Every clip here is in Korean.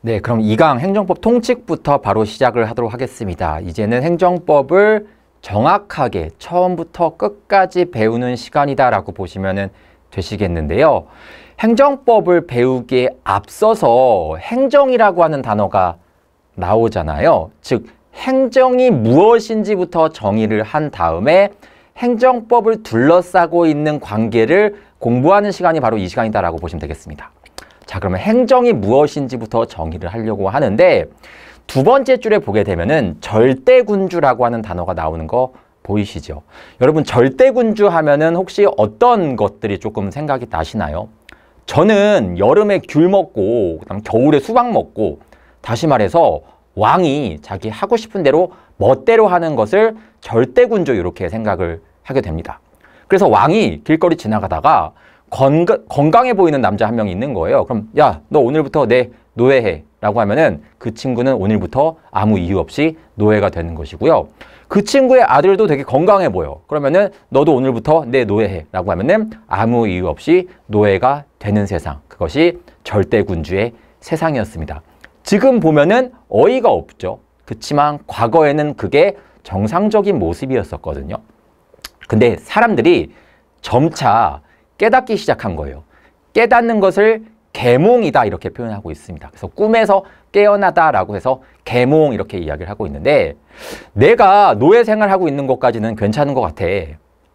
네, 그럼 2강 행정법 통칙부터 바로 시작을 하도록 하겠습니다. 이제는 행정법을 정확하게 처음부터 끝까지 배우는 시간이다라고 보시면 되시겠는데요. 행정법을 배우기에 앞서서 행정이라고 하는 단어가 나오잖아요. 즉, 행정이 무엇인지부터 정의를 한 다음에 행정법을 둘러싸고 있는 관계를 공부하는 시간이 바로 이 시간이다라고 보시면 되겠습니다. 자, 그러면 행정이 무엇인지부터 정의를 하려고 하는데 두 번째 줄에 보게 되면은 절대군주라고 하는 단어가 나오는 거 보이시죠? 여러분 절대군주 하면은 혹시 어떤 것들이 조금 생각이 나시나요? 저는 여름에 귤 먹고 그다음 겨울에 수박 먹고 다시 말해서 왕이 자기 하고 싶은 대로 멋대로 하는 것을 절대군주 이렇게 생각을 하게 됩니다. 그래서 왕이 길거리 지나가다가 건가, 건강해 보이는 남자 한 명이 있는 거예요. 그럼 야, 너 오늘부터 내 노예해 라고 하면은 그 친구는 오늘부터 아무 이유 없이 노예가 되는 것이고요. 그 친구의 아들도 되게 건강해 보여. 그러면은 너도 오늘부터 내 노예해 라고 하면은 아무 이유 없이 노예가 되는 세상. 그것이 절대군주의 세상이었습니다. 지금 보면은 어이가 없죠. 그치만 과거에는 그게 정상적인 모습이었었거든요. 근데 사람들이 점차 깨닫기 시작한 거예요. 깨닫는 것을 개몽이다 이렇게 표현하고 있습니다. 그래서 꿈에서 깨어나다라고 해서 개몽 이렇게 이야기를 하고 있는데 내가 노예 생활하고 있는 것까지는 괜찮은 것 같아.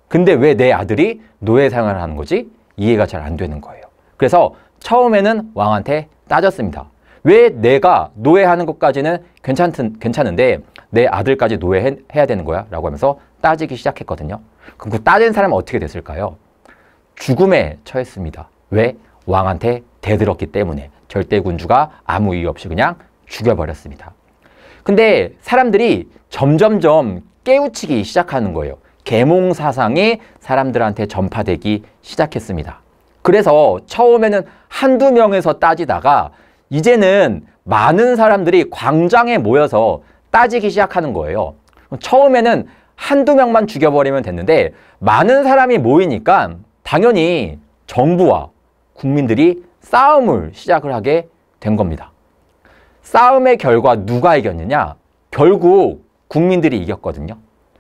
근데 왜 내 아들이 노예 생활을 하는 거지? 이해가 잘 안 되는 거예요. 그래서 처음에는 왕한테 따졌습니다. 왜 내가 노예하는 것까지는 괜찮은, 괜찮은데 내 아들까지 노예해야 되는 거야? 라고 하면서 따지기 시작했거든요. 그럼 그따진 사람은 어떻게 됐을까요? 죽음에 처했습니다. 왜? 왕한테 대들었기 때문에 절대 군주가 아무 이유 없이 그냥 죽여버렸습니다. 근데 사람들이 점점점 깨우치기 시작하는 거예요. 계몽 사상이 사람들한테 전파되기 시작했습니다. 그래서 처음에는 한두 명에서 따지다가 이제는 많은 사람들이 광장에 모여서 따지기 시작하는 거예요. 처음에는 한두 명만 죽여버리면 됐는데 많은 사람이 모이니까 당연히 정부와 국민들이 싸움을 시작을 하게 된 겁니다. 싸움의 결과 누가 이겼느냐? 결국 국민들이 이겼거든요.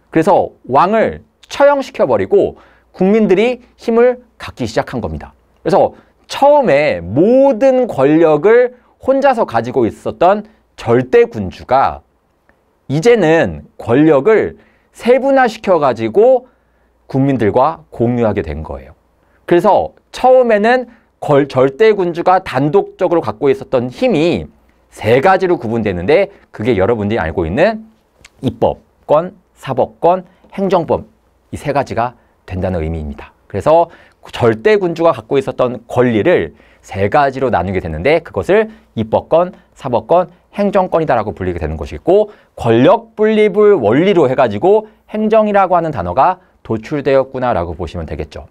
그래서 왕을 처형시켜버리고 국민들이 힘을 갖기 시작한 겁니다. 그래서 처음에 모든 권력을 혼자서 가지고 있었던 절대 군주가 이제는 권력을 세분화시켜 가지고 국민들과 공유하게 된 거예요. 그래서 처음에는 걸, 절대 군주가 단독적으로 갖고 있었던 힘이 세 가지로 구분되는데 그게 여러분들이 알고 있는 입법권, 사법권, 행정법 이 세 가지가 된다는 의미입니다. 그래서 절대 군주가 갖고 있었던 권리를 세 가지로 나누게 되는데 그것을 입법권, 사법권, 행정권이다라고 불리게 되는 것이고 권력 분립을 원리로 해가지고 행정이라고 하는 단어가 도출되었구나라고 보시면 되겠죠.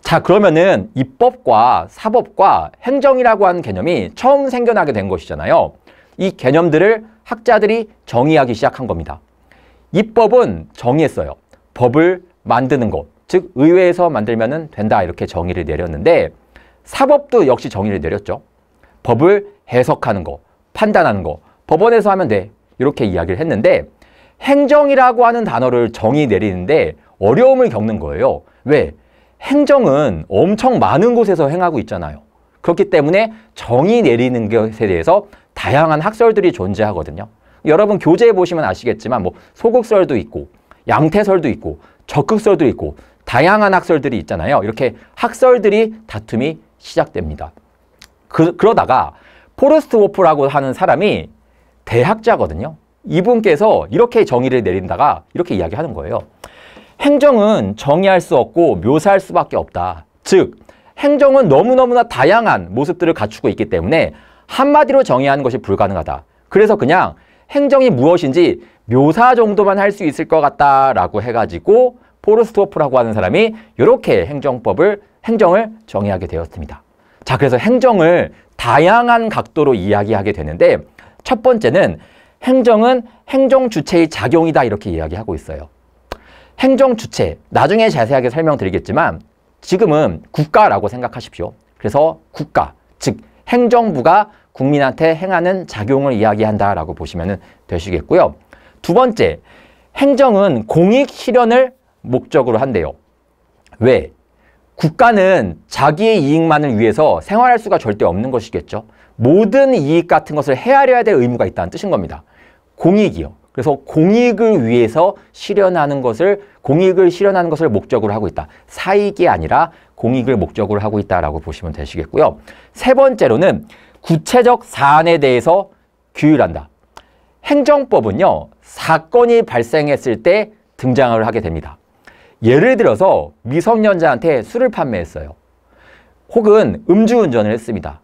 자 그러면은 입법과 사법과 행정이라고 하는 개념이 처음 생겨나게 된 것이잖아요. 이 개념들을 학자들이 정의하기 시작한 겁니다. 입법은 정의했어요. 법을 만드는 것, 즉 의회에서 만들면 된다 이렇게 정의를 내렸는데 사법도 역시 정의를 내렸죠. 법을 해석하는 거, 판단하는 거, 법원에서 하면 돼. 이렇게 이야기를 했는데 행정이라고 하는 단어를 정의 내리는데 어려움을 겪는 거예요. 왜? 행정은 엄청 많은 곳에서 행하고 있잖아요. 그렇기 때문에 정의 내리는 것에 대해서 다양한 학설들이 존재하거든요. 여러분 교재에 보시면 아시겠지만 뭐 소극설도 있고 양태설도 있고 적극설도 있고 다양한 학설들이 있잖아요. 이렇게 학설들이 다툼이 시작됩니다. 그, 러다가 포레스트 워프라고 하는 사람이 대학자거든요. 이분께서 이렇게 정의를 내린다가 이렇게 이야기하는 거예요. 행정은 정의할 수 없고 묘사할 수밖에 없다. 즉, 행정은 너무너무나 다양한 모습들을 갖추고 있기 때문에 한마디로 정의하는 것이 불가능하다. 그래서 그냥 행정이 무엇인지 묘사 정도만 할 수 있을 것 같다라고 해가지고 포르스토프라고 하는 사람이 이렇게 행정법을 행정을 정의하게 되었습니다. 자, 그래서 행정을 다양한 각도로 이야기하게 되는데 첫 번째는 행정은 행정 주체의 작용이다 이렇게 이야기하고 있어요. 행정 주체, 나중에 자세하게 설명드리겠지만 지금은 국가라고 생각하십시오. 그래서 국가, 즉 행정부가 국민한테 행하는 작용을 이야기한다라고 보시면 되시겠고요. 두 번째, 행정은 공익 실현을 목적으로 한대요. 왜? 국가는 자기의 이익만을 위해서 생활할 수가 절대 없는 것이겠죠. 모든 이익 같은 것을 헤아려야 될 의무가 있다는 뜻인 겁니다. 공익이요. 그래서 공익을 위해서 실현하는 것을 공익을 실현하는 것을 목적으로 하고 있다. 사익이 아니라 공익을 목적으로 하고 있다라고 보시면 되시겠고요. 세 번째로는 구체적 사안에 대해서 규율한다. 행정법은요. 사건이 발생했을 때 등장을 하게 됩니다. 예를 들어서 미성년자한테 술을 판매했어요. 혹은 음주운전을 했습니다.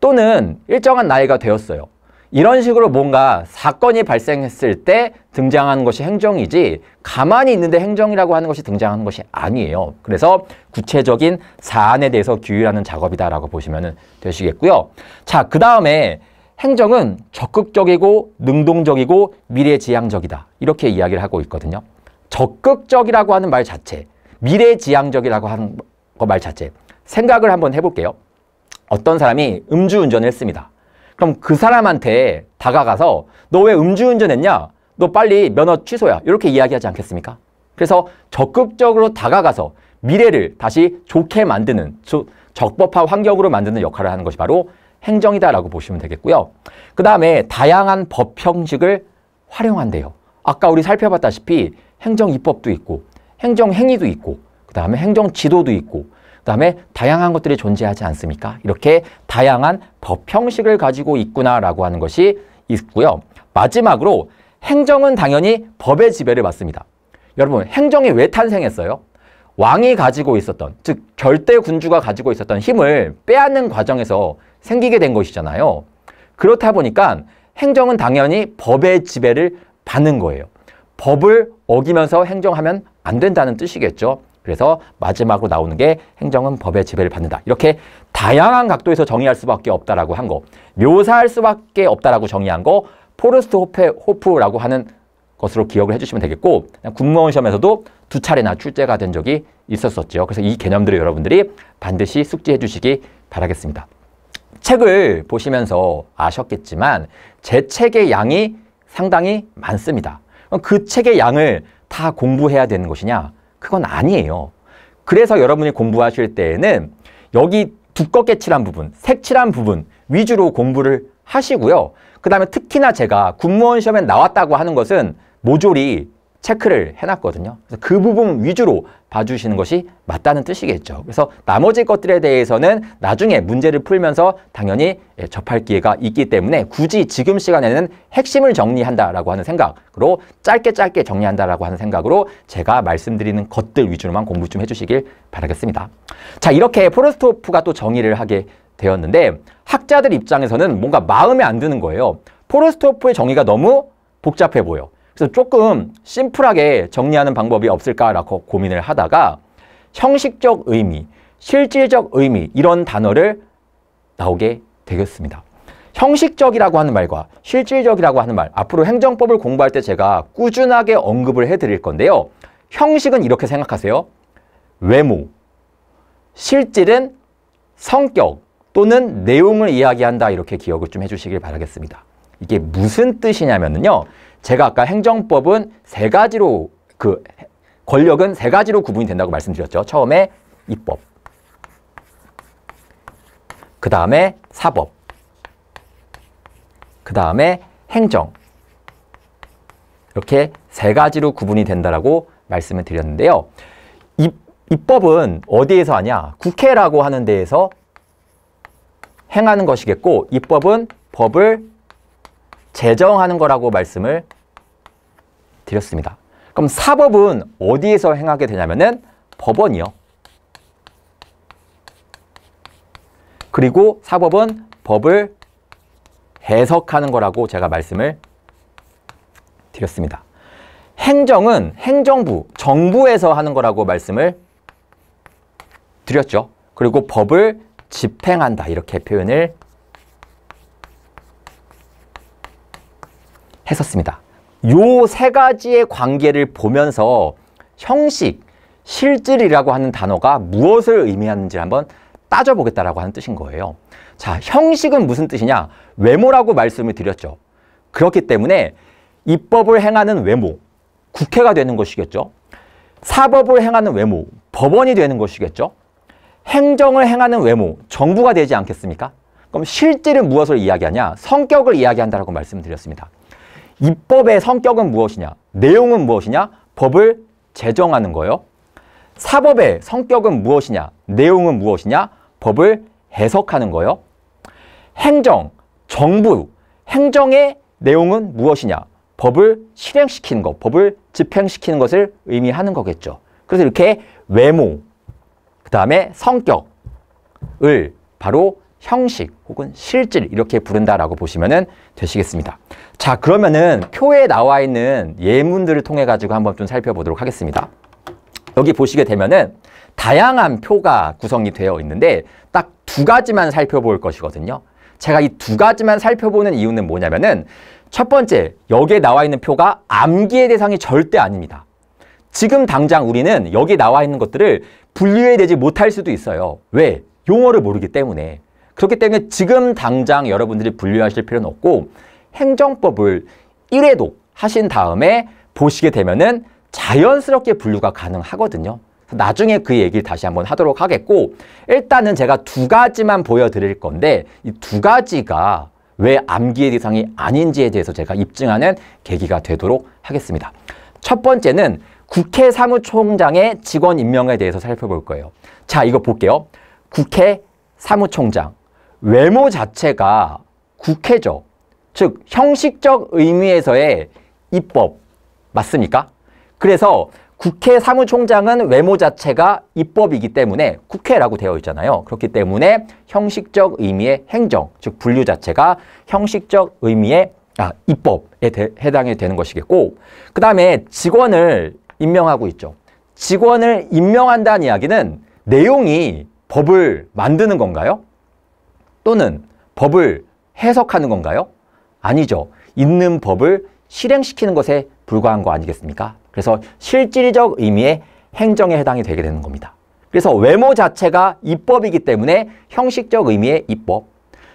또는 일정한 나이가 되었어요. 이런 식으로 뭔가 사건이 발생했을 때 등장하는 것이 행정이지 가만히 있는데 행정이라고 하는 것이 등장하는 것이 아니에요. 그래서 구체적인 사안에 대해서 규율하는 작업이다라고 보시면 되시겠고요. 자, 그 다음에 행정은 적극적이고 능동적이고 미래지향적이다. 이렇게 이야기를 하고 있거든요. 적극적이라고 하는 말 자체, 미래지향적이라고 하는 거 말 자체 생각을 한번 해볼게요. 어떤 사람이 음주운전을 했습니다. 그럼 그 사람한테 다가가서 너 왜 음주운전했냐? 너 빨리 면허 취소야. 이렇게 이야기하지 않겠습니까? 그래서 적극적으로 다가가서 미래를 다시 좋게 만드는 적법한 환경으로 만드는 역할을 하는 것이 바로 행정이다라고 보시면 되겠고요. 그 다음에 다양한 법 형식을 활용한대요. 아까 우리 살펴봤다시피 행정입법도 있고 행정행위도 있고 그 다음에 행정지도도 있고 그 다음에 다양한 것들이 존재하지 않습니까? 이렇게 다양한 법 형식을 가지고 있구나라고 하는 것이 있고요. 마지막으로 행정은 당연히 법의 지배를 받습니다. 여러분 행정이 왜 탄생했어요? 왕이 가지고 있었던 즉 절대 군주가 가지고 있었던 힘을 빼앗는 과정에서 생기게 된 것이잖아요. 그렇다 보니까 행정은 당연히 법의 지배를 받는 거예요. 법을 어기면서 행정하면 안 된다는 뜻이겠죠. 그래서 마지막으로 나오는 게 행정은 법의 지배를 받는다. 이렇게 다양한 각도에서 정의할 수밖에 없다라고 한 거, 묘사할 수밖에 없다라고 정의한 거, 포르스트 호프라고 하는 것으로 기억을 해주시면 되겠고 국무원 시험에서도 두 차례나 출제가 된 적이 있었었죠. 그래서 이 개념들을 여러분들이 반드시 숙지해 주시기 바라겠습니다. 책을 보시면서 아셨겠지만 제 책의 양이 상당히 많습니다. 그 책의 양을 다 공부해야 되는 것이냐? 그건 아니에요. 그래서 여러분이 공부하실 때에는 여기 두껍게 칠한 부분, 색칠한 부분 위주로 공부를 하시고요. 그 다음에 특히나 제가 군무원 시험에 나왔다고 하는 것은 모조리 체크를 해놨거든요. 그래서 그 부분 위주로 봐주시는 것이 맞다는 뜻이겠죠. 그래서 나머지 것들에 대해서는 나중에 문제를 풀면서 당연히 예, 접할 기회가 있기 때문에 굳이 지금 시간에는 핵심을 정리한다라고 하는 생각으로 짧게 짧게 정리한다라고 하는 생각으로 제가 말씀드리는 것들 위주로만 공부 좀 해주시길 바라겠습니다. 자 이렇게 포르스토프가또 정의를 하게 되었는데 학자들 입장에서는 뭔가 마음에 안 드는 거예요. 포르스토프의 정의가 너무 복잡해 보여. 그래서 조금 심플하게 정리하는 방법이 없을까라고 고민을 하다가 형식적 의미, 실질적 의미 이런 단어를 나오게 되겠습니다. 형식적이라고 하는 말과 실질적이라고 하는 말 앞으로 행정법을 공부할 때 제가 꾸준하게 언급을 해드릴 건데요. 형식은 이렇게 생각하세요. 외모, 실질은 성격 또는 내용을 이야기한다 이렇게 기억을 좀 해주시길 바라겠습니다. 이게 무슨 뜻이냐면요. 제가 아까 행정법은 세 가지로 그 권력은 세 가지로 구분이 된다고 말씀드렸죠. 처음에 입법, 그 다음에 사법, 그 다음에 행정 이렇게 세 가지로 구분이 된다고 말씀을 드렸는데요. 입, 입법은 어디에서 하냐? 국회라고 하는 데에서 행하는 것이겠고 입법은 법을 제정하는 거라고 말씀을 드렸습니다. 그럼 사법은 어디에서 행하게 되냐면은 법원이요. 그리고 사법은 법을 해석하는 거라고 제가 말씀을 드렸습니다. 행정은 행정부, 정부에서 하는 거라고 말씀을 드렸죠. 그리고 법을 집행한다 이렇게 표현을 했었습니다. 요 세 가지의 관계를 보면서 형식, 실질이라고 하는 단어가 무엇을 의미하는지 한번 따져보겠다라고 하는 뜻인 거예요. 자, 형식은 무슨 뜻이냐? 외모라고 말씀을 드렸죠. 그렇기 때문에 입법을 행하는 외모, 국회가 되는 것이겠죠. 사법을 행하는 외모, 법원이 되는 것이겠죠. 행정을 행하는 외모, 정부가 되지 않겠습니까? 그럼 실질은 무엇을 이야기하냐? 성격을 이야기한다라고 말씀드렸습니다. 입법의 성격은 무엇이냐? 내용은 무엇이냐? 법을 제정하는 거예요. 사법의 성격은 무엇이냐? 내용은 무엇이냐? 법을 해석하는 거예요. 행정, 정부, 행정의 내용은 무엇이냐? 법을 실행시키는 것, 법을 집행시키는 것을 의미하는 거겠죠. 그래서 이렇게 외모, 그 다음에 성격을 바로 형식 혹은 실질 이렇게 부른다라고 보시면 되시겠습니다. 자 그러면은 표에 나와 있는 예문들을 통해 가지고 한번 좀 살펴보도록 하겠습니다. 여기 보시게 되면은 다양한 표가 구성이 되어 있는데 딱 두 가지만 살펴볼 것이거든요. 제가 이 두 가지만 살펴보는 이유는 뭐냐면은 첫 번째, 여기에 나와 있는 표가 암기의 대상이 절대 아닙니다. 지금 당장 우리는 여기 나와 있는 것들을 분류해내지 못할 수도 있어요. 왜? 용어를 모르기 때문에. 그렇기 때문에 지금 당장 여러분들이 분류하실 필요는 없고 행정법을 1회도 하신 다음에 보시게 되면은 자연스럽게 분류가 가능하거든요. 나중에 그 얘기를 다시 한번 하도록 하겠고 일단은 제가 두 가지만 보여드릴 건데 이 두 가지가 왜 암기의 대상이 아닌지에 대해서 제가 입증하는 계기가 되도록 하겠습니다. 첫 번째는 국회 사무총장의 직원 임명에 대해서 살펴볼 거예요. 자, 이거 볼게요. 국회 사무총장 외모 자체가 국회죠. 즉 형식적 의미에서의 입법 맞습니까? 그래서 국회 사무총장은 외모 자체가 입법이기 때문에 국회라고 되어 있잖아요. 그렇기 때문에 형식적 의미의 행정, 즉 분류 자체가 형식적 의미의 아, 입법에 대, 해당이 되는 것이겠고 그 다음에 직원을 임명하고 있죠. 직원을 임명한다는 이야기는 내용이 법을 만드는 건가요? 또는 법을 해석하는 건가요? 아니죠. 있는 법을 실행시키는 것에 불과한 거 아니겠습니까? 그래서 실질적 의미의 행정에 해당이 되게 되는 겁니다. 그래서 외모 자체가 입법이기 때문에 형식적 의미의 입법,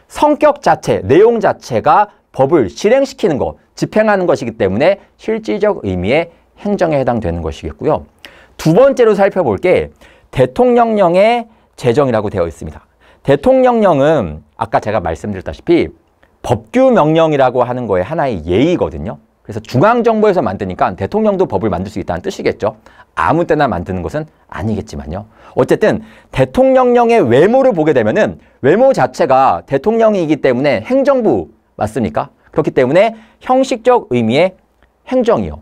성격 자체, 내용 자체가 법을 실행시키는 것, 집행하는 것이기 때문에 실질적 의미의 행정에 해당되는 것이겠고요. 두 번째로 살펴볼 게 대통령령의 제정이라고 되어 있습니다. 대통령령은 아까 제가 말씀드렸다시피 법규 명령이라고 하는 거에 하나의 예의거든요. 그래서 중앙정부에서 만드니까 대통령도 법을 만들 수 있다는 뜻이겠죠. 아무 때나 만드는 것은 아니겠지만요. 어쨌든 대통령령의 외모를 보게 되면 은 외모 자체가 대통령이기 때문에 행정부 맞습니까? 그렇기 때문에 형식적 의미의 행정이요.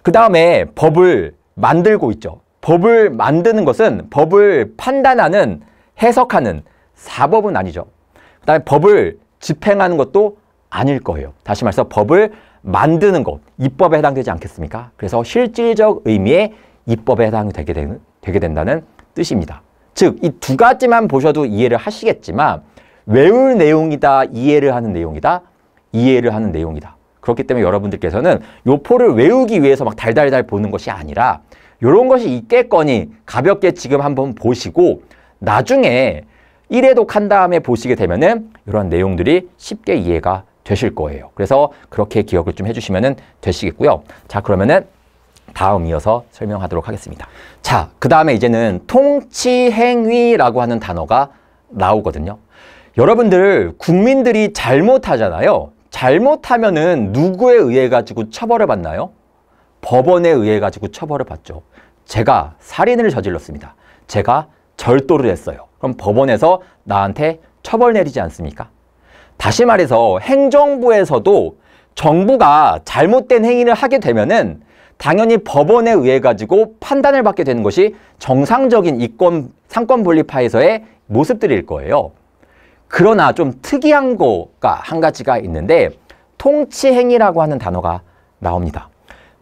그 다음에 법을 만들고 있죠. 법을 만드는 것은 법을 판단하는, 해석하는 사법은 아니죠. 그 다음에 법을 집행하는 것도 아닐 거예요. 다시 말해서 법을 만드는 것, 입법에 해당되지 않겠습니까? 그래서 실질적 의미의 입법에 해당이 되게, 되는, 되게 된다는 뜻입니다. 즉, 이 두 가지만 보셔도 이해를 하시겠지만 외울 내용이다, 이해를 하는 내용이다, 이해를 하는 내용이다. 그렇기 때문에 여러분들께서는 요포를 외우기 위해서 막 달달달 보는 것이 아니라 이런 것이 있겠거니 가볍게 지금 한번 보시고 나중에 1회독한 다음에 보시게 되면은 이런 내용들이 쉽게 이해가 되실 거예요. 그래서 그렇게 기억을 좀 해주시면 되시겠고요. 자, 그러면은 다음 이어서 설명하도록 하겠습니다. 자, 그 다음에 이제는 통치행위라고 하는 단어가 나오거든요. 여러분들, 국민들이 잘못하잖아요. 잘못하면은 누구에 의해 가지고 처벌을 받나요? 법원에 의해 가지고 처벌을 받죠. 제가 살인을 저질렀습니다. 제가 절도를 했어요. 그럼 법원에서 나한테 처벌 내리지 않습니까? 다시 말해서 행정부에서도 정부가 잘못된 행위를 하게 되면은 당연히 법원에 의해 가지고 판단을 받게 되는 것이 정상적인 이권 상권 분리파에서의 모습들일 거예요. 그러나 좀 특이한 거가 한 가지가 있는데 통치행위라고 하는 단어가 나옵니다.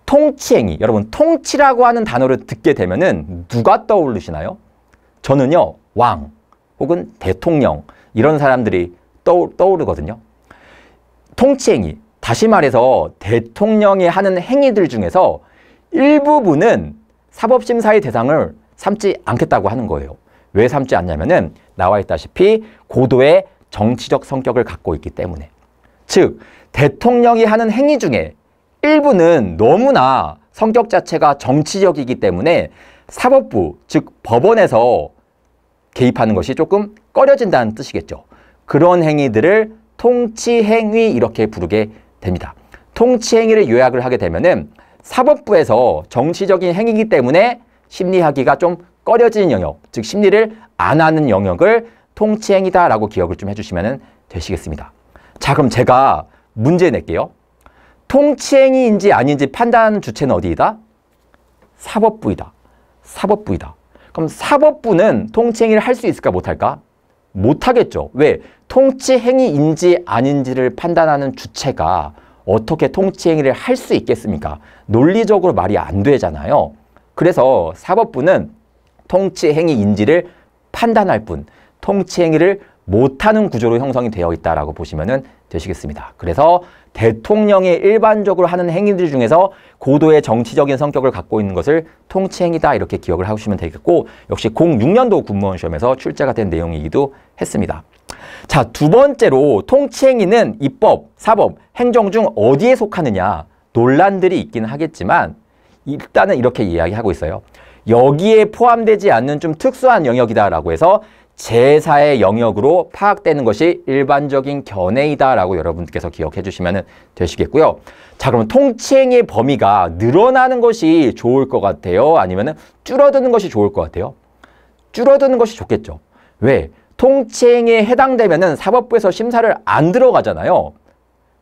통치행위, 여러분 통치라고 하는 단어를 듣게 되면은 누가 떠오르시나요? 저는요, 왕 혹은 대통령 이런 사람들이 떠오르, 거든요 통치행위, 다시 말해서 대통령이 하는 행위들 중에서 일부분은 사법심사의 대상을 삼지 않겠다고 하는 거예요. 왜 삼지 않냐면은 나와 있다시피 고도의 정치적 성격을 갖고 있기 때문에. 즉, 대통령이 하는 행위 중에 일부는 너무나 성격 자체가 정치적이기 때문에 사법부, 즉 법원에서 개입하는 것이 조금 꺼려진다는 뜻이겠죠. 그런 행위들을 통치행위 이렇게 부르게 됩니다. 통치행위를 요약을 하게 되면은 사법부에서 정치적인 행위이기 때문에 심리하기가 좀 꺼려지는 영역, 즉 심리를 안 하는 영역을 통치행위다라고 기억을 좀 해주시면 되시겠습니다. 자, 그럼 제가 문제 낼게요. 통치행위인지 아닌지 판단하는 주체는 어디이다? 사법부이다. 사법부이다. 그럼 사법부는 통치행위를 할 수 있을까 못할까? 못하겠죠. 왜? 통치행위인지 아닌지를 판단하는 주체가 어떻게 통치행위를 할 수 있겠습니까? 논리적으로 말이 안 되잖아요. 그래서 사법부는 통치행위인지를 판단할 뿐 통치행위를 못하는 구조로 형성이 되어 있다라고 보시면 되시겠습니다. 그래서 대통령이 일반적으로 하는 행위들 중에서 고도의 정치적인 성격을 갖고 있는 것을 통치행위다 이렇게 기억을 하시면 되겠고 역시 06년도 군무원 시험에서 출제가 된 내용이기도 했습니다. 자, 두 번째로 통치행위는 입법, 사법, 행정 중 어디에 속하느냐 논란들이 있긴 하겠지만 일단은 이렇게 이야기하고 있어요. 여기에 포함되지 않는 좀 특수한 영역이다라고 해서 제사의 영역으로 파악되는 것이 일반적인 견해이다라고 여러분께서 기억해 주시면 되시겠고요. 자, 그럼 통치행위의 범위가 늘어나는 것이 좋을 것 같아요? 아니면 줄어드는 것이 좋을 것 같아요? 줄어드는 것이 좋겠죠. 왜? 통치행위에 해당되면 사법부에서 심사를 안 들어가잖아요.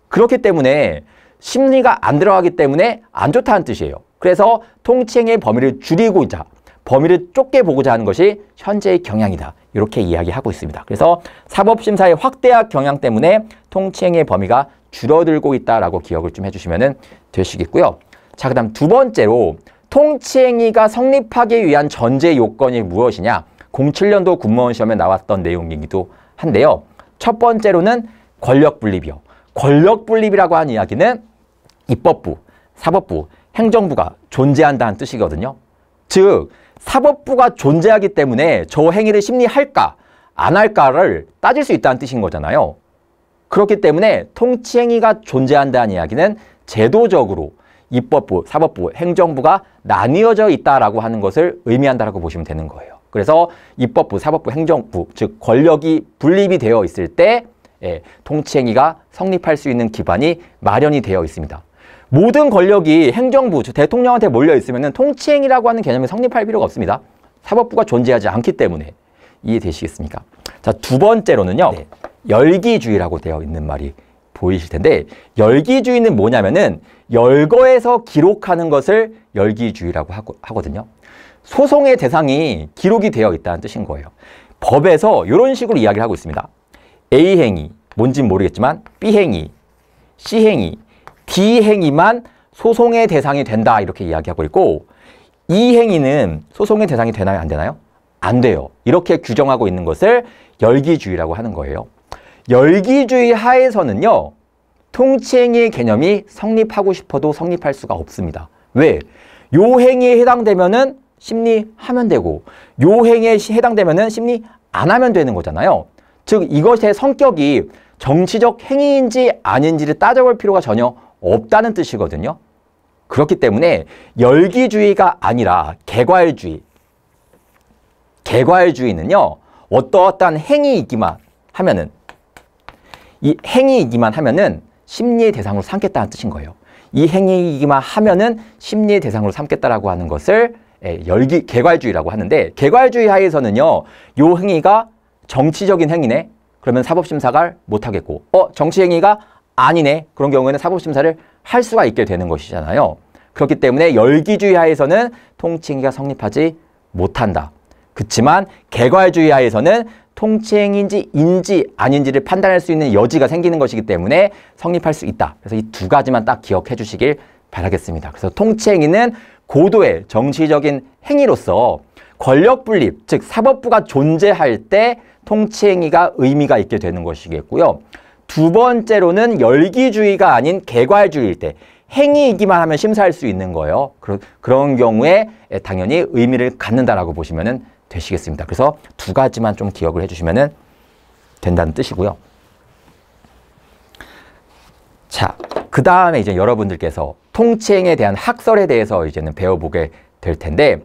그렇기 때문에 심리가 안 들어가기 때문에 안 좋다는 뜻이에요. 그래서 통치행위의 범위를 줄이고자 범위를 좁게 보고자 하는 것이 현재의 경향이다. 이렇게 이야기하고 있습니다. 그래서 사법심사의 확대학 경향 때문에 통치행위의 범위가 줄어들고 있다라고 기억을 좀 해주시면 되시겠고요. 자, 그 다음 두 번째로 통치행위가 성립하기 위한 전제 요건이 무엇이냐? 07년도 군무원 시험에 나왔던 내용이기도 한데요. 첫 번째로는 권력 분립이요. 권력 분립이라고 하는 이야기는 입법부, 사법부, 행정부가 존재한다는 뜻이거든요. 즉 사법부가 존재하기 때문에 저 행위를 심리할까 안 할까를 따질 수 있다는 뜻인 거잖아요. 그렇기 때문에 통치행위가 존재한다는 이야기는 제도적으로 입법부, 사법부, 행정부가 나뉘어져 있다라고 하는 것을 의미한다라고 보시면 되는 거예요. 그래서 입법부, 사법부, 행정부, 즉 권력이 분립이 되어 있을 때 예, 통치행위가 성립할 수 있는 기반이 마련이 되어 있습니다. 모든 권력이 행정부, 즉 대통령한테 몰려 있으면 통치행위라고 하는 개념이 성립할 필요가 없습니다. 사법부가 존재하지 않기 때문에 이해되시겠습니까? 자, 두 번째로는요. 네. 열기주의라고 되어 있는 말이 보이실 텐데 열기주의는 뭐냐면은 열거에서 기록하는 것을 열기주의라고 하고, 하거든요. 소송의 대상이 기록이 되어 있다는 뜻인 거예요. 법에서 이런 식으로 이야기를 하고 있습니다. A행위, 뭔진 모르겠지만 B행위, C행위, D 행위만 소송의 대상이 된다 이렇게 이야기하고 있고 이 행위는 소송의 대상이 되나요 안 되나요? 안 돼요. 이렇게 규정하고 있는 것을 열기주의라고 하는 거예요. 열기주의 하에서는요. 통치행위의 개념이 성립하고 싶어도 성립할 수가 없습니다. 왜? 요 행위에 해당되면은 심리하면 되고 요 행위에 해당되면은 심리 안 하면 되는 거잖아요. 즉 이것의 성격이 정치적 행위인지 아닌지를 따져볼 필요가 전혀 없다는 뜻이거든요. 그렇기 때문에 열기주의가 아니라 개괄주의. 개괄주의는요. 어떠한 어떠 행위이기만 하면은 이 행위이기만 하면은 심리의 대상으로 삼겠다는 뜻인 거예요. 이 행위이기만 하면은 심리의 대상으로 삼겠다라고 하는 것을 예, 열기 개괄주의라고 하는데 개괄주의 하에서는요. 요 행위가 정치적인 행위네. 그러면 사법심사가 못하겠고 어 정치 행위가 아니네 그런 경우에는 사법심사를 할 수가 있게 되는 것이잖아요. 그렇기 때문에 열기주의 하에서는 통치행위가 성립하지 못한다. 그렇지만 개괄주의 하에서는 통치행인지 위 인지 아닌지를 판단할 수 있는 여지가 생기는 것이기 때문에 성립할 수 있다. 그래서 이 두 가지만 딱 기억해 주시길 바라겠습니다. 그래서 통치행위는 고도의 정치적인 행위로서 권력 분립, 즉 사법부가 존재할 때 통치행위가 의미가 있게 되는 것이겠고요. 두 번째로는 열기주의가 아닌 개괄주의일 때 행위이기만 하면 심사할 수 있는 거예요. 그런, 그런 경우에 당연히 의미를 갖는다라고 보시면 되시겠습니다. 그래서 두 가지만 좀 기억을 해주시면 된다는 뜻이고요. 자, 그 다음에 이제 여러분들께서 통치행에 대한 학설에 대해서 이제는 배워보게 될 텐데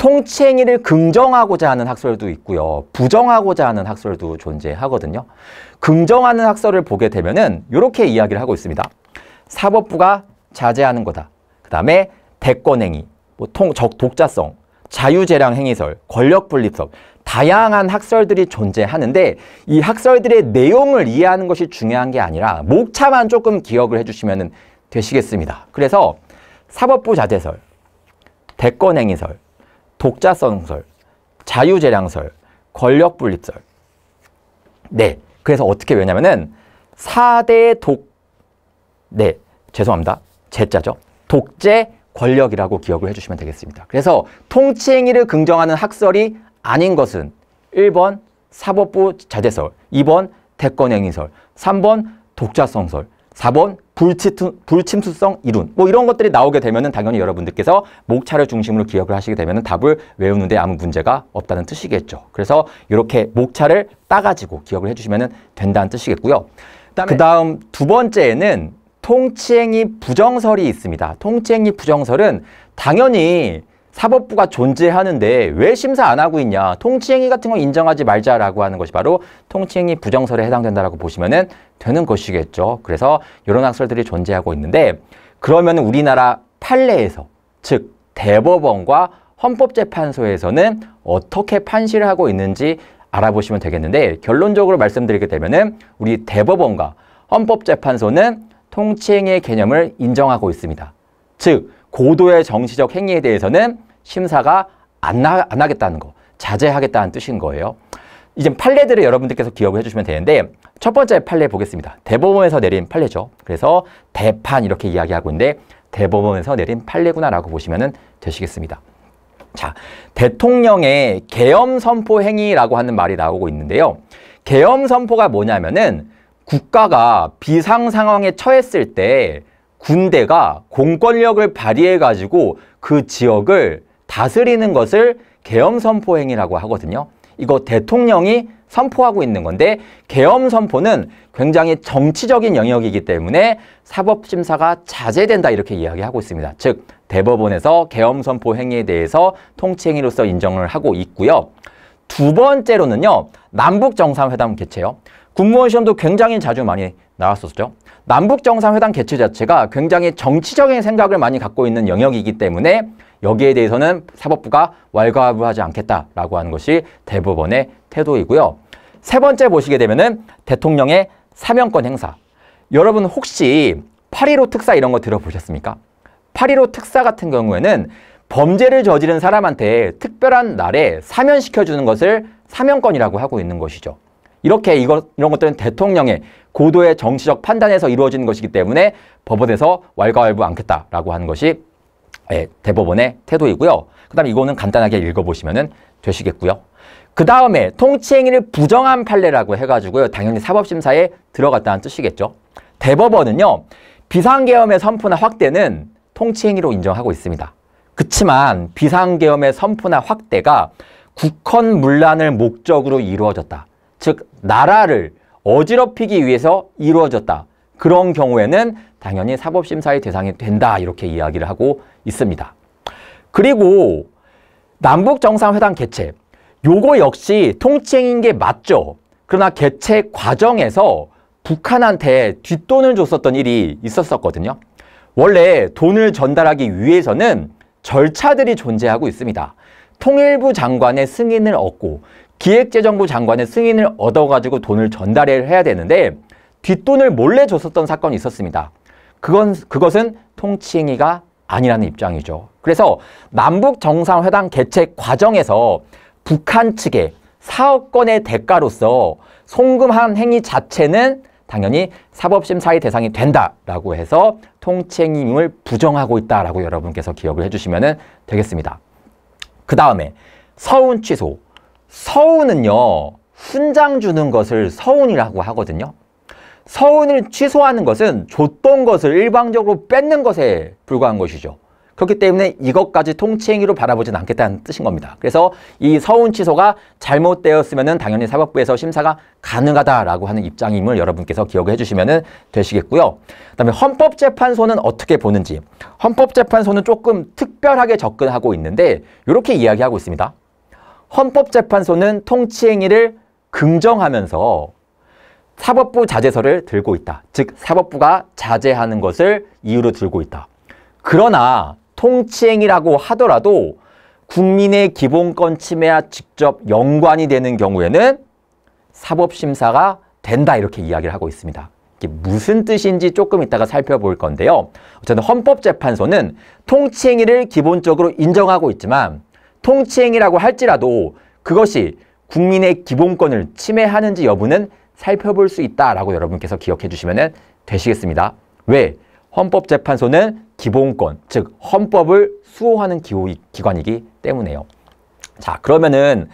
통치 행위를 긍정하고자 하는 학설도 있고요. 부정하고자 하는 학설도 존재하거든요. 긍정하는 학설을 보게 되면은 이렇게 이야기를 하고 있습니다. 사법부가 자제하는 거다. 그다음에 대권 행위, 뭐 통, 적 독자성, 자유재량 행위설, 권력 분립설 다양한 학설들이 존재하는데 이 학설들의 내용을 이해하는 것이 중요한 게 아니라 목차만 조금 기억을 해주시면 되시겠습니다. 그래서 사법부 자제설, 대권 행위설, 독자성설, 자유재량설, 권력분립설. 네. 그래서 어떻게 외냐면은 4대 독, 네. 죄송합니다. 제자죠. 독재 권력이라고 기억을 해주시면 되겠습니다. 그래서 통치행위를 긍정하는 학설이 아닌 것은 1번 사법부 자제설, 2번 대권행위설, 3번 독자성설, 4번 불침, 수성 이론 뭐 이런 것들이 나오게 되면은 당연히 여러분들께서 목차를 중심으로 기억을 하시게 되면은 답을 외우는데 아무 문제가 없다는 뜻이겠죠. 그래서 이렇게 목차를 따가지고 기억을 해주시면 된다는 뜻이겠고요. 그 다음 두 번째에는 통치행위 부정설이 있습니다. 통치행위 부정설은 당연히 사법부가 존재하는데 왜 심사 안 하고 있냐 통치행위 같은 걸 인정하지 말자라고 하는 것이 바로 통치행위 부정설에 해당된다라고 보시면 되는 것이겠죠 그래서 이런 학설들이 존재하고 있는데 그러면 우리나라 판례에서 즉 대법원과 헌법재판소에서는 어떻게 판시를 하고 있는지 알아보시면 되겠는데 결론적으로 말씀드리게 되면은 우리 대법원과 헌법재판소는 통치행위의 개념을 인정하고 있습니다 즉 고도의 정치적 행위에 대해서는 심사가 안, 나, 안 하겠다는 거, 자제하겠다는 뜻인 거예요. 이제 판례들을 여러분들께서 기억을 해주시면 되는데 첫 번째 판례 보겠습니다. 대법원에서 내린 판례죠. 그래서 대판 이렇게 이야기하고 있는데 대법원에서 내린 판례구나라고 보시면 되시겠습니다. 자, 대통령의 계엄 선포 행위라고 하는 말이 나오고 있는데요. 계엄 선포가 뭐냐면은 국가가 비상 상황에 처했을 때 군대가 공권력을 발휘해 가지고 그 지역을 다스리는 것을 계엄선포행위라고 하거든요. 이거 대통령이 선포하고 있는 건데 계엄선포는 굉장히 정치적인 영역이기 때문에 사법심사가 자제된다 이렇게 이야기하고 있습니다. 즉 대법원에서 계엄선포 행위에 대해서 통치행위로서 인정을 하고 있고요. 두 번째로는요. 남북정상회담 개최요. 국무원 시험도 굉장히 자주 많이 나왔었죠. 남북정상회담 개최 자체가 굉장히 정치적인 생각을 많이 갖고 있는 영역이기 때문에 여기에 대해서는 사법부가 왈가왈부하지 않겠다라고 하는 것이 대법원의 태도이고요. 세 번째 보시게 되면은 대통령의 사명권 행사. 여러분 혹시 8.15 특사 이런 거 들어보셨습니까? 8.15 특사 같은 경우에는 범죄를 저지른 사람한테 특별한 날에 사면시켜주는 것을 사면권이라고 하고 있는 것이죠. 이렇게 이거, 이런 것들은 대통령의 고도의 정치적 판단에서 이루어지는 것이기 때문에 법원에서 왈가왈부 않겠다라고 하는 것이 예, 대법원의 태도이고요. 그 다음에 이거는 간단하게 읽어보시면 되시겠고요. 그 다음에 통치행위를 부정한 판례라고 해가지고요. 당연히 사법심사에 들어갔다는 뜻이겠죠. 대법원은요. 비상계엄의 선포나 확대는 통치행위로 인정하고 있습니다. 그치만 비상계엄의 선포나 확대가 국헌 문란을 목적으로 이루어졌다. 즉 나라를 어지럽히기 위해서 이루어졌다. 그런 경우에는 당연히 사법심사의 대상이 된다 이렇게 이야기를 하고 있습니다. 그리고 남북정상회담 개최 요거 역시 통칭인 게 맞죠. 그러나 개최 과정에서 북한한테 뒷돈을 줬었던 일이 있었었거든요. 원래 돈을 전달하기 위해서는 절차들이 존재하고 있습니다. 통일부 장관의 승인을 얻고 기획재정부 장관의 승인을 얻어가지고 돈을 전달 해야 되는데 뒷돈을 몰래 줬었던 사건이 있었습니다. 그건, 그것은 통치행위가 아니라는 입장이죠. 그래서 남북정상회담 개최 과정에서 북한 측에 사업권의 대가로서 송금한 행위 자체는 당연히 사법심사의 대상이 된다라고 해서 통치행위임을 부정하고 있다라고 여러분께서 기억을 해주시면 되겠습니다. 그 다음에 서운 취소, 서운은요. 훈장 주는 것을 서운이라고 하거든요. 서운을 취소하는 것은 줬던 것을 일방적으로 뺏는 것에 불과한 것이죠. 그렇기 때문에 이것까지 통치행위로 바라보진 않겠다는 뜻인 겁니다. 그래서 이 서운 취소가 잘못되었으면 당연히 사법부에서 심사가 가능하다라고 하는 입장임을 여러분께서 기억해 주시면 되시겠고요. 그 다음에 헌법재판소는 어떻게 보는지 헌법재판소는 조금 특별하게 접근하고 있는데 이렇게 이야기하고 있습니다. 헌법재판소는 통치행위를 긍정하면서 사법부 자제서를 들고 있다. 즉 사법부가 자제하는 것을 이유로 들고 있다. 그러나 통치행위라고 하더라도 국민의 기본권 침해와 직접 연관이 되는 경우에는 사법심사가 된다 이렇게 이야기를 하고 있습니다. 이게 무슨 뜻인지 조금 이따가 살펴볼 건데요. 어쨌든 헌법재판소는 통치행위를 기본적으로 인정하고 있지만 통치행위라고 할지라도 그것이 국민의 기본권을 침해하는지 여부는 살펴볼 수 있다라고 여러분께서 기억해 주시면 되시겠습니다. 왜? 헌법재판소는 기본권, 즉 헌법을 수호하는 기관이기 때문에요. 자, 그러면은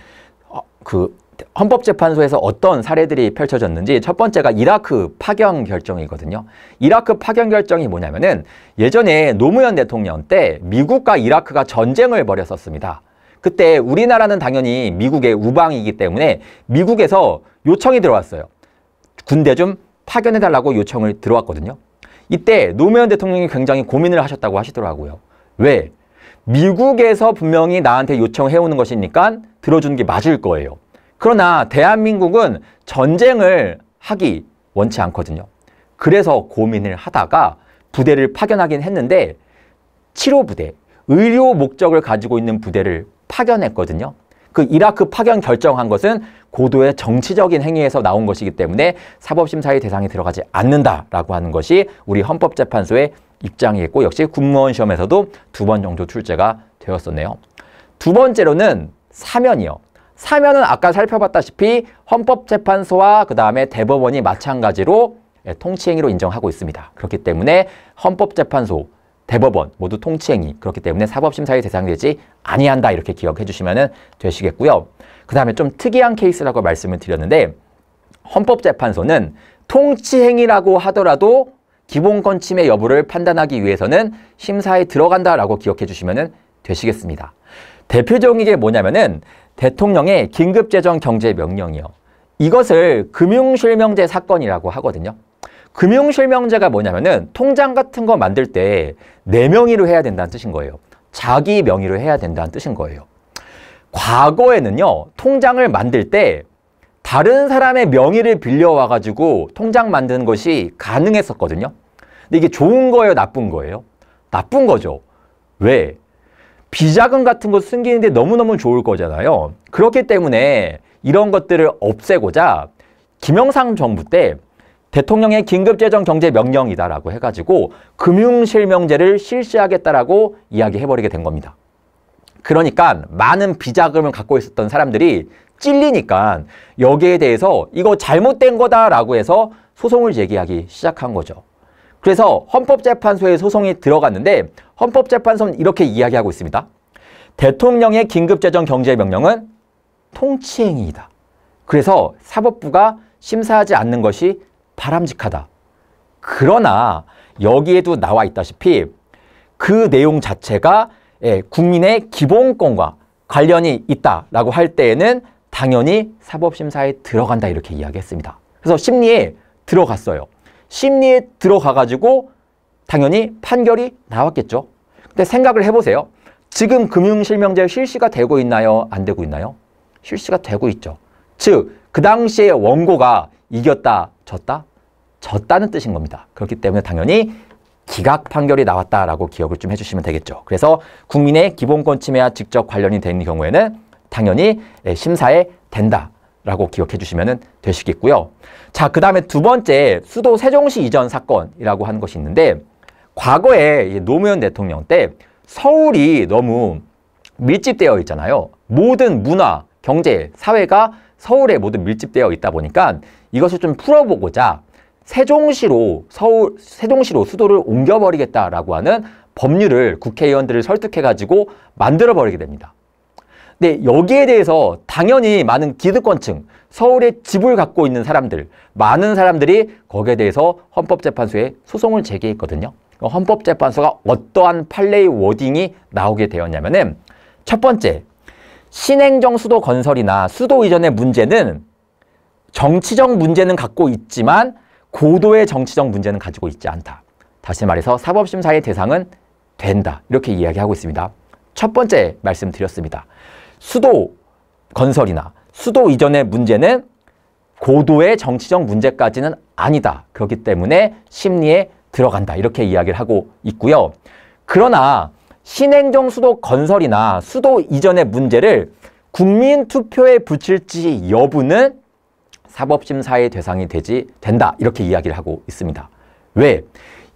어, 그 헌법재판소에서 어떤 사례들이 펼쳐졌는지 첫 번째가 이라크 파견 결정이거든요. 이라크 파견 결정이 뭐냐면은 예전에 노무현 대통령 때 미국과 이라크가 전쟁을 벌였었습니다. 그때 우리나라는 당연히 미국의 우방이기 때문에 미국에서 요청이 들어왔어요. 군대 좀 파견해달라고 요청을 들어왔거든요. 이때 노무현 대통령이 굉장히 고민을 하셨다고 하시더라고요. 왜? 미국에서 분명히 나한테 요청해오는 것이니까 들어주는 게 맞을 거예요. 그러나 대한민국은 전쟁을 하기 원치 않거든요. 그래서 고민을 하다가 부대를 파견하긴 했는데 치료부대, 의료 목적을 가지고 있는 부대를 파견했거든요. 그 이라크 파견 결정한 것은 고도의 정치적인 행위에서 나온 것이기 때문에 사법심사의 대상에 들어가지 않는다라고 하는 것이 우리 헌법재판소의 입장이었고 역시 군무원 시험에서도 두 번 정도 출제가 되었었네요. 두 번째로는 사면이요. 사면은 아까 살펴봤다시피 헌법재판소와 그 다음에 대법원이 마찬가지로 예, 통치행위로 인정하고 있습니다. 그렇기 때문에 헌법재판소 대법원 모두 통치행위 그렇기 때문에 사법심사에 대상되지 아니한다 이렇게 기억해 주시면 되시겠고요. 그 다음에 좀 특이한 케이스라고 말씀을 드렸는데 헌법재판소는 통치행위라고 하더라도 기본권 침해 여부를 판단하기 위해서는 심사에 들어간다라고 기억해 주시면 되시겠습니다. 대표적인 게 뭐냐면은 대통령의 긴급재정 경제명령이요. 이것을 금융실명제 사건이라고 하거든요. 금융실명제가 뭐냐면은 통장 같은 거 만들 때내 네 명의로 해야 된다는 뜻인 거예요. 자기 명의로 해야 된다는 뜻인 거예요. 과거에는요. 통장을 만들 때 다른 사람의 명의를 빌려와 가지고 통장 만드는 것이 가능했었거든요. 근데 이게 좋은 거예요, 나쁜 거예요? 나쁜 거죠. 왜? 비자금 같은 거 숨기는데 너무너무 좋을 거잖아요. 그렇기 때문에 이런 것들을 없애고자 김영삼 정부 때 대통령의 긴급재정 경제 명령이다라고 해가지고 금융실명제를 실시하겠다라고 이야기해버리게 된 겁니다. 그러니까 많은 비자금을 갖고 있었던 사람들이 찔리니까 여기에 대해서 이거 잘못된 거다라고 해서 소송을 제기하기 시작한 거죠. 그래서 헌법재판소에 소송이 들어갔는데 헌법재판소는 이렇게 이야기하고 있습니다. 대통령의 긴급재정 경제명령은 통치행위이다. 그래서 사법부가 심사하지 않는 것이 바람직하다. 그러나 여기에도 나와 있다시피 그 내용 자체가 예, 국민의 기본권과 관련이 있다라고 할 때에는 당연히 사법심사에 들어간다 이렇게 이야기했습니다. 그래서 심리에 들어갔어요. 심리에 들어가가지고 당연히 판결이 나왔겠죠. 근데 생각을 해보세요. 지금 금융실명제 실시가 되고 있나요? 안 되고 있나요? 실시가 되고 있죠. 즉, 그 당시에 원고가 이겼다 졌다? 졌다는 뜻인 겁니다. 그렇기 때문에 당연히 기각 판결이 나왔다라고 기억을 좀 해주시면 되겠죠. 그래서 국민의 기본권 침해와 직접 관련이 되는 경우에는 당연히 예, 심사에 된다. 라고 기억해 주시면 되시겠고요. 자, 그 다음에 두 번째 수도 세종시 이전 사건이라고 하는 것이 있는데 과거에 노무현 대통령 때 서울이 너무 밀집되어 있잖아요. 모든 문화, 경제, 사회가 서울에 모두 밀집되어 있다 보니까 이것을 좀 풀어보고자 세종시로 서울 세종시로 수도를 옮겨버리겠다라고 하는 법률을 국회의원들을 설득해가지고 만들어버리게 됩니다. 근데 여기에 대해서 당연히 많은 기득권층, 서울에 집을 갖고 있는 사람들, 많은 사람들이 거기에 대해서 헌법재판소에 소송을 제기했거든요. 헌법재판소가 어떠한 판례의 워딩이 나오게 되었냐면은 첫 번째, 신행정 수도 건설이나 수도 이전의 문제는 정치적 문제는 갖고 있지만 고도의 정치적 문제는 가지고 있지 않다. 다시 말해서 사법심사의 대상은 된다. 이렇게 이야기하고 있습니다. 첫 번째 말씀드렸습니다. 수도 건설이나 수도 이전의 문제는 고도의 정치적 문제까지는 아니다. 그렇기 때문에 심리에 들어간다. 이렇게 이야기를 하고 있고요. 그러나 신행정 수도 건설이나 수도 이전의 문제를 국민투표에 붙일지 여부는 사법심사의 대상이 되지 된다 이렇게 이야기를 하고 있습니다. 왜?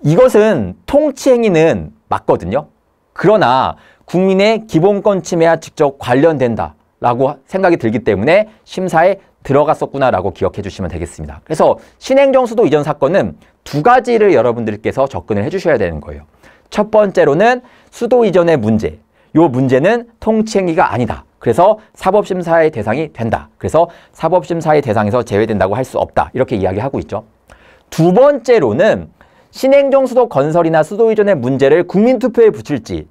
이것은 통치행위는 맞거든요. 그러나 국민의 기본권 침해와 직접 관련된다 라고 생각이 들기 때문에 심사에 들어갔었구나라고 기억해 주시면 되겠습니다. 그래서 신행정수도 이전 사건은 두 가지를 여러분들께서 접근을 해주셔야 되는 거예요. 첫 번째로는 수도 이전의 문제. 요 문제는 통치행위가 아니다. 그래서 사법심사의 대상이 된다. 그래서 사법심사의 대상에서 제외된다고 할 수 없다. 이렇게 이야기하고 있죠. 두 번째로는 신행정 수도 건설이나 수도 이전의 문제를 국민투표에 붙일지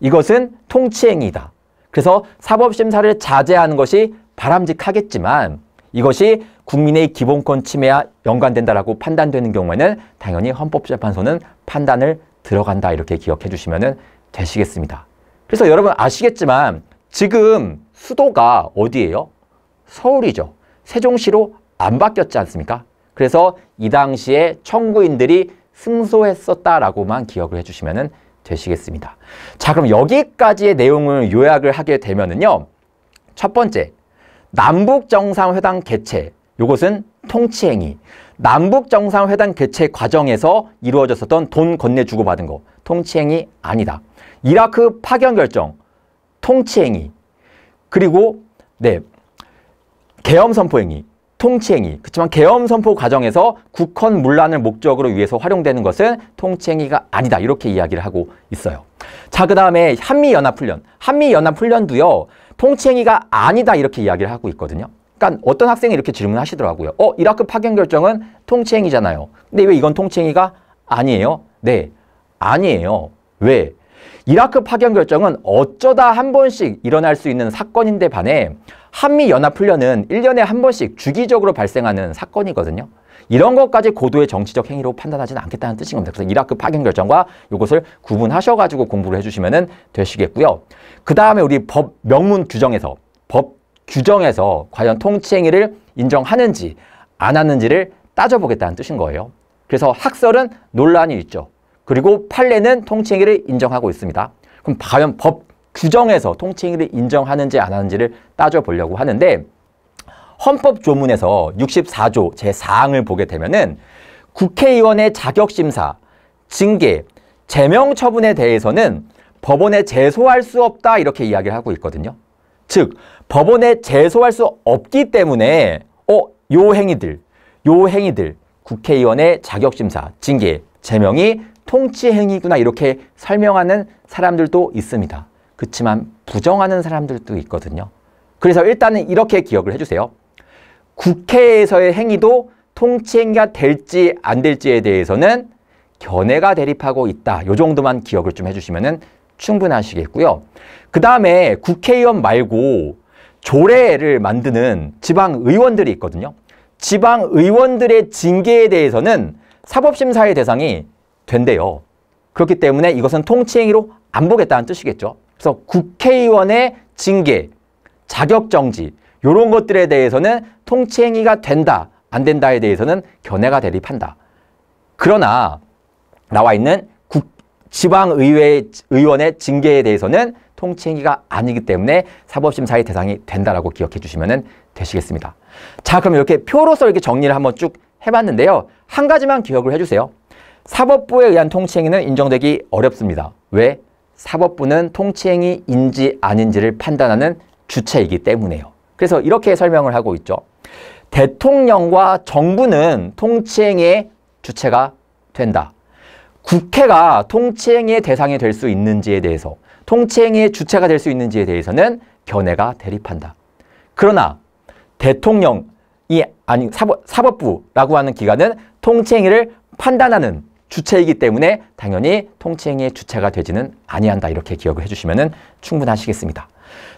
이것은 통치행위다. 그래서 사법심사를 자제하는 것이 바람직하겠지만 이것이 국민의 기본권 침해와 연관된다라고 판단되는 경우에는 당연히 헌법재판소는 판단을 들어간다 이렇게 기억해 주시면 되시겠습니다. 그래서 여러분 아시겠지만 지금 수도가 어디예요? 서울이죠. 세종시로 안 바뀌었지 않습니까? 그래서 이 당시에 청구인들이 승소했었다라고만 기억을 해주시면 되시겠습니다. 자 그럼 여기까지의 내용을 요약을 하게 되면은요. 첫 번째, 남북정상회담 개최, 이것은 통치행위. 남북 정상회담 개최 과정에서 이루어졌었던 돈 건네 주고받은 거 통치행위 아니다. 이라크 파견 결정 통치행위 그리고 네 계엄 선포행위 통치행위 그렇지만 계엄 선포 과정에서 국헌 문란을 목적으로 위해서 활용되는 것은 통치행위가 아니다 이렇게 이야기를 하고 있어요. 자 그 다음에 한미연합훈련 한미연합훈련도요 통치행위가 아니다 이렇게 이야기를 하고 있거든요. 약간 어떤 학생이 이렇게 질문하시더라고요. 어, 이라크 파견 결정은 통치행위잖아요. 근데 왜 이건 통치행위가 아니에요? 네, 아니에요. 왜? 이라크 파견 결정은 어쩌다 한 번씩 일어날 수 있는 사건인데 반해 한미연합훈련은 1년에 한 번씩 주기적으로 발생하는 사건이거든요. 이런 것까지 고도의 정치적 행위로 판단하지는 않겠다는 뜻인 겁니다. 그래서 이라크 파견 결정과 이것을 구분하셔가지고 공부를 해주시면 되시겠고요. 그 다음에 우리 법 명문 규정에서 규정에서 과연 통치행위를 인정하는지 안 하는지를 따져보겠다는 뜻인 거예요. 그래서 학설은 논란이 있죠. 그리고 판례는 통치행위를 인정하고 있습니다. 그럼 과연 법 규정에서 통치행위를 인정하는지 안 하는지를 따져보려고 하는데 헌법 조문에서 64조 제4항을 보게 되면은 국회의원의 자격심사, 징계, 제명 처분에 대해서는 법원에 제소할 수 없다 이렇게 이야기를 하고 있거든요. 즉 법원에 제소할 수 없기 때문에 어, 요 행위들, 요 행위들 국회의원의 자격심사, 징계, 제명이 통치행위구나 이렇게 설명하는 사람들도 있습니다. 그렇지만 부정하는 사람들도 있거든요. 그래서 일단은 이렇게 기억을 해주세요. 국회에서의 행위도 통치행위가 될지 안 될지에 대해서는 견해가 대립하고 있다. 요 정도만 기억을 좀 해주시면 충분하시겠고요. 그 다음에 국회의원 말고 조례를 만드는 지방의원들이 있거든요. 지방의원들의 징계에 대해서는 사법심사의 대상이 된대요. 그렇기 때문에 이것은 통치행위로 안 보겠다는 뜻이겠죠. 그래서 국회의원의 징계, 자격정지 이런 것들에 대해서는 통치행위가 된다, 안 된다에 대해서는 견해가 대립한다. 그러나 나와 있는 지방의회 의원의 징계에 대해서는 통치행위가 아니기 때문에 사법심사의 대상이 된다라고 기억해 주시면 되시겠습니다. 자, 그럼 이렇게 표로서 이렇게 정리를 한번 쭉 해봤는데요. 한 가지만 기억을 해주세요. 사법부에 의한 통치행위는 인정되기 어렵습니다. 왜? 사법부는 통치행위인지 아닌지를 판단하는 주체이기 때문에요. 그래서 이렇게 설명을 하고 있죠. 대통령과 정부는 통치행위의 주체가 된다. 국회가 통치행위의 대상이 될 수 있는지에 대해서 통치행위의 주체가 될 수 있는지에 대해서는 견해가 대립한다. 그러나 대통령이 아니 사법, 부라고 하는 기관은 통치행위를 판단하는 주체이기 때문에 당연히 통치행위의 주체가 되지는 아니한다 이렇게 기억을 해주시면 충분하시겠습니다.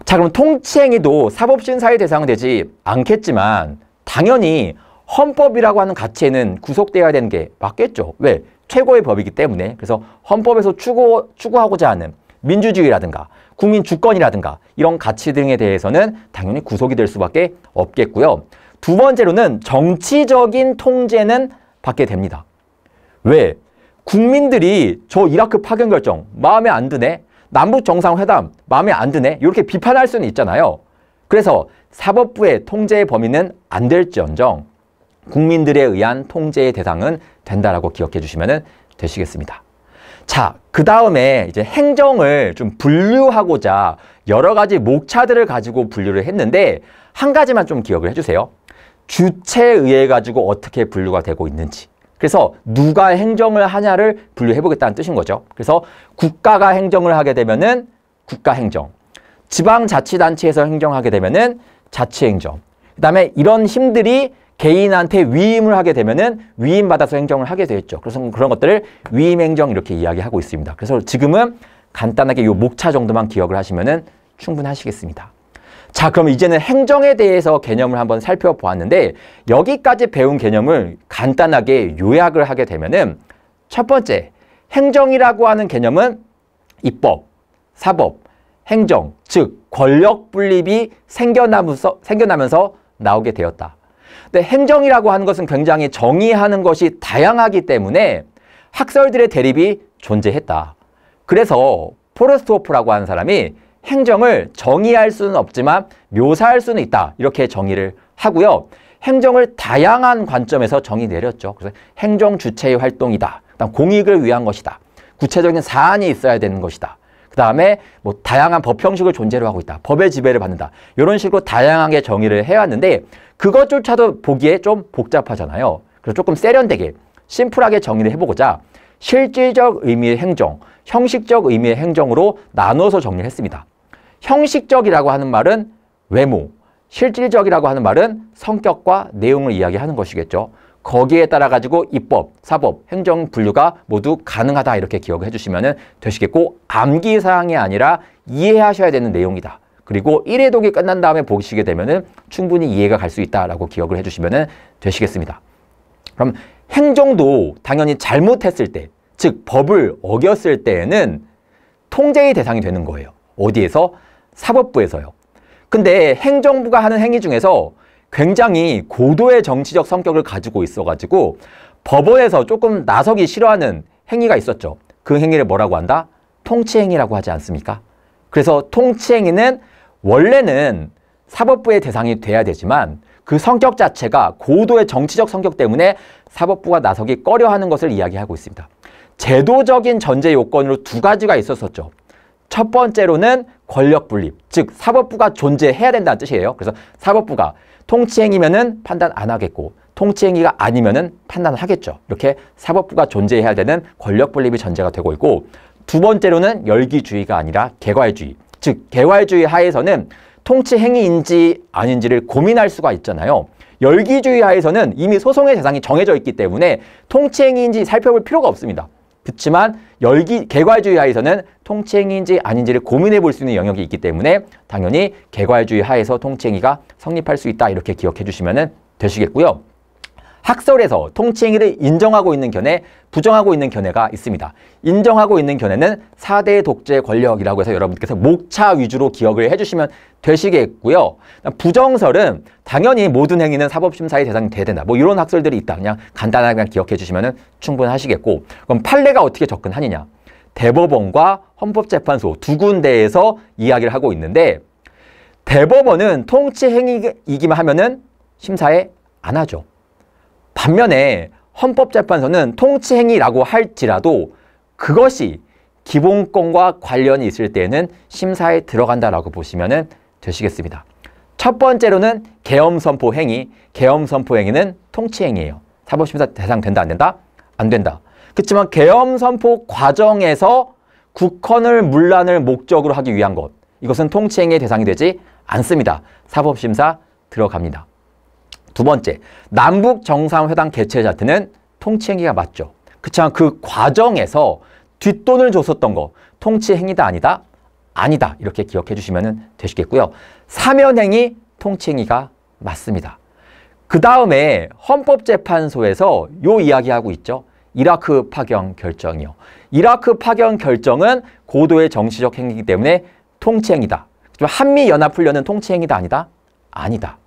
자 그럼 통치행위도 사법신사의 대상은 되지 않겠지만 당연히 헌법이라고 하는 가치에는 구속되어야 되는 게 맞겠죠. 왜? 최고의 법이기 때문에 그래서 헌법에서 추구, 추구하고자 하는 민주주의라든가 국민 주권이라든가 이런 가치 등에 대해서는 당연히 구속이 될 수밖에 없겠고요. 두 번째로는 정치적인 통제는 받게 됩니다. 왜? 국민들이 저 이라크 파견 결정 마음에 안 드네. 남북 정상회담 마음에 안 드네. 이렇게 비판할 수는 있잖아요. 그래서 사법부의 통제의 범위는 안 될지언정 국민들에 의한 통제의 대상은 된다라고 기억해 주시면 되시겠습니다. 자, 그 다음에 이제 행정을 좀 분류하고자 여러 가지 목차들을 가지고 분류를 했는데 한 가지만 좀 기억을 해주세요. 주체에 의해 가지고 어떻게 분류가 되고 있는지 그래서 누가 행정을 하냐를 분류해보겠다는 뜻인 거죠. 그래서 국가가 행정을 하게 되면은 국가행정, 지방자치단체에서 행정하게 되면은 자치행정, 그 다음에 이런 힘들이 개인한테 위임을 하게 되면은 위임받아서 행정을 하게 되겠죠. 그래서 그런 것들을 위임행정 이렇게 이야기하고 있습니다. 그래서 지금은 간단하게 요 목차 정도만 기억을 하시면은 충분하시겠습니다. 자, 그럼 이제는 행정에 대해서 개념을 한번 살펴보았는데 여기까지 배운 개념을 간단하게 요약을 하게 되면은 첫 번째, 행정이라고 하는 개념은 입법, 사법, 행정, 즉 권력 분립이 생겨나면서, 생겨나면서 나오게 되었다. 근데 행정이라고 하는 것은 굉장히 정의하는 것이 다양하기 때문에 학설들의 대립이 존재했다. 그래서 포레스트호프라고 하는 사람이 행정을 정의할 수는 없지만 묘사할 수는 있다. 이렇게 정의를 하고요. 행정을 다양한 관점에서 정의 내렸죠. 그래서 행정 주체의 활동이다. 그다음 공익을 위한 것이다. 구체적인 사안이 있어야 되는 것이다. 그 다음에 뭐 다양한 법 형식을 존재로 하고 있다. 법의 지배를 받는다. 이런 식으로 다양하게 정의를 해왔는데 그것조차도 보기에 좀 복잡하잖아요. 그래서 조금 세련되게 심플하게 정의를 해보고자 실질적 의미의 행정, 형식적 의미의 행정으로 나눠서 정리를 했습니다. 형식적이라고 하는 말은 외모, 실질적이라고 하는 말은 성격과 내용을 이야기하는 것이겠죠. 거기에 따라 가지고 입법, 사법, 행정 분류가 모두 가능하다 이렇게 기억을 해주시면 되시겠고 암기 사항이 아니라 이해하셔야 되는 내용이다. 그리고 1회독이 끝난 다음에 보시게 되면 충분히 이해가 갈 수 있다라고 기억을 해주시면 되시겠습니다. 그럼 행정도 당연히 잘못했을 때, 즉 법을 어겼을 때에는 통제의 대상이 되는 거예요. 어디에서? 사법부에서요. 근데 행정부가 하는 행위 중에서 굉장히 고도의 정치적 성격을 가지고 있어가지고 법원에서 조금 나서기 싫어하는 행위가 있었죠. 그 행위를 뭐라고 한다? 통치행위라고 하지 않습니까? 그래서 통치행위는 원래는 사법부의 대상이 돼야 되지만 그 성격 자체가 고도의 정치적 성격 때문에 사법부가 나서기 꺼려하는 것을 이야기하고 있습니다. 제도적인 전제 요건으로 두 가지가 있었었죠. 첫 번째로는 권력 분립, 즉 사법부가 존재해야 된다는 뜻이에요. 그래서 사법부가 통치행위면은 판단 안 하겠고 통치행위가 아니면은 판단을 하겠죠. 이렇게 사법부가 존재해야 되는 권력 분립이 전제가 되고 있고 두 번째로는 열기주의가 아니라 개괄주의. 즉 개활주의 하에서는 통치 행위인지 아닌지를 고민할 수가 있잖아요. 열기주의 하에서는 이미 소송의 대상이 정해져 있기 때문에 통치 행위인지 살펴볼 필요가 없습니다. 그렇지만 열기 개괄주의 하에서는 통치행위인지 아닌지를 고민해 볼 수 있는 영역이 있기 때문에 당연히 개괄주의 하에서 통치행위가 성립할 수 있다 이렇게 기억해 주시면 되시겠고요. 학설에서 통치행위를 인정하고 있는 견해, 부정하고 있는 견해가 있습니다. 인정하고 있는 견해는 사대 독재 권력이라고 해서 여러분께서 목차 위주로 기억을 해주시면 되시겠고요. 부정설은 당연히 모든 행위는 사법심사의 대상이 돼야 된다. 뭐 이런 학설들이 있다. 그냥 간단하게 기억해 주시면 충분하시겠고 그럼 판례가 어떻게 접근하느냐. 대법원과 헌법재판소 두 군데에서 이야기를 하고 있는데 대법원은 통치행위이기만 하면은 심사에 안 하죠. 반면에 헌법재판소는 통치행위라고 할지라도 그것이 기본권과 관련이 있을 때에는 심사에 들어간다라고 보시면 되시겠습니다. 첫 번째로는 계엄선포 행위, 계엄선포 행위는 통치행위예요. 사법심사 대상 된다, 안 된다? 안 된다. 그렇지만 계엄선포 과정에서 국헌을 물란을 목적으로 하기 위한 것, 이것은 통치행위의 대상이 되지 않습니다. 사법심사 들어갑니다. 두 번째, 남북 정상회담 개최 자체는 통치 행위가 맞죠. 그렇지만 그 과정에서 뒷돈을 줬었던 거 통치 행위다 아니다? 아니다. 이렇게 기억해 주시면 되시겠고요. 사면행위 통치 행위가 맞습니다. 그 다음에 헌법재판소에서 요 이야기하고 있죠. 이라크 파견 결정이요. 이라크 파견 결정은 고도의 정치적 행위이기 때문에 통치행위다. 한미연합훈련은 통치행위다 아니다? 아니다.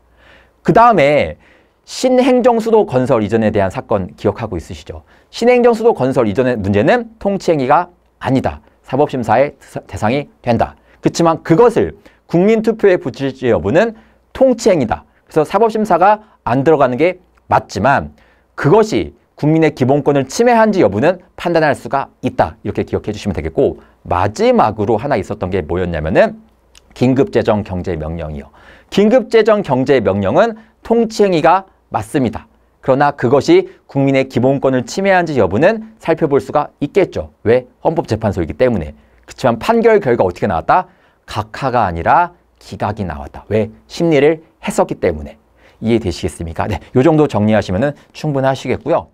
그 다음에 신행정수도 건설 이전에 대한 사건 기억하고 있으시죠? 신행정수도 건설 이전의 문제는 통치행위가 아니다. 사법심사의 대상이 된다. 그렇지만 그것을 국민투표에 붙일지 여부는 통치행위다. 그래서 사법심사가 안 들어가는 게 맞지만 그것이 국민의 기본권을 침해한지 여부는 판단할 수가 있다. 이렇게 기억해 주시면 되겠고 마지막으로 하나 있었던 게 뭐였냐면은 긴급재정경제명령이요. 긴급재정 경제 명령은 통치행위가 맞습니다. 그러나 그것이 국민의 기본권을 침해한지 여부는 살펴볼 수가 있겠죠. 왜? 헌법재판소이기 때문에. 그렇지만 판결 결과 어떻게 나왔다? 각하가 아니라 기각이 나왔다. 왜? 심리를 했었기 때문에. 이해되시겠습니까? 네, 요 정도 정리하시면 충분하시겠고요.